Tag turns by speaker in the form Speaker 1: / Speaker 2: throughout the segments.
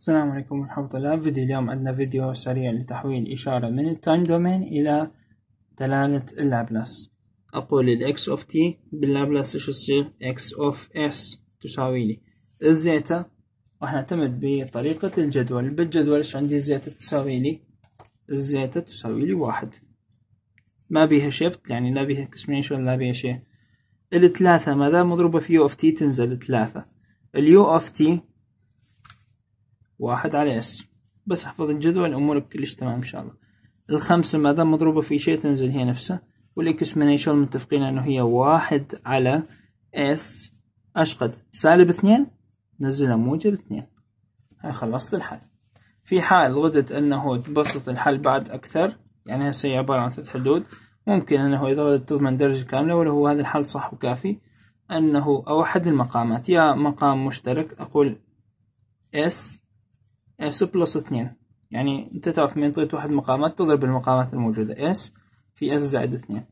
Speaker 1: السلام عليكم ورحمة الله فيديو اليوم عندنا فيديو سريع لتحويل إشارة من التايم دومين إلى دلالة اللابلاس أقول ال x of t باللابلاس شو يصير x of s تساوي لي الزيتا راح نعتمد بطريقة الجدول بالجدول ايش عندي الزيتا تساوي لي الزيتا تساوي لي واحد ما بيها شيفت يعني لا بيها كسميشن لا بيها شيء الثلاثة ماذا مضروبة في u of t تنزل ثلاثة اليو اوف تي واحد على اس بس احفظ الجدول امورك كلش تمام ان شاء الله الخمسة ما دام مضروبة في شيء تنزل هي نفسها والاكسبوننشال متفقين انه هي واحد على اس اشقد سالب اثنين نزلها موجب اثنين هاي خلصت الحل في حال غدت انه تبسط الحل بعد اكثر يعني هسه هي عبارة عن ثلاث حدود ممكن انه اذا غدت تضمن درجة كاملة ولا هو هذا الحل صح وكافي انه اوحد المقامات يا مقام مشترك اقول اس اس بلس اثنين يعني انت تعرف من طريقة واحد مقامات تضرب المقامات الموجودة اس في اس زائد اثنين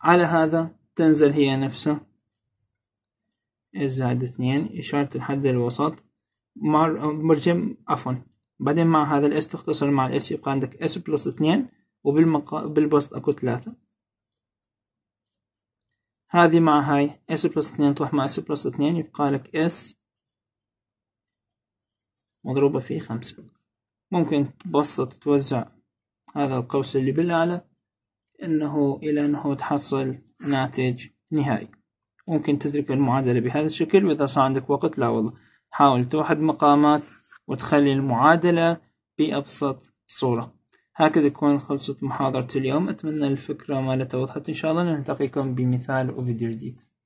Speaker 1: على هذا تنزل هي نفسها اس زائد اثنين إشارة الحد الوسط مر مرجم عفوا بعدين مع هذا الاس تختصر مع الاس يبقى عندك اس بلس اثنين وبالمقا بالبسط اكو ثلاثة هذه مع هاي اس بلس اثنين تروح مع اس بلس اثنين يبقى لك اس مضروبة في خمسة ممكن تبسط توزع هذا القوس اللي بالأعلى أنه إلى أنه تحصل ناتج نهائي ممكن تترك المعادلة بهذا الشكل وإذا صار عندك وقت لا والله حاول توحد مقامات وتخلي المعادلة بأبسط صورة هكذا تكون خلصت محاضرة اليوم أتمنى الفكرة مالتها وضحت إن شاء الله نلتقيكم بمثال وفيديو جديد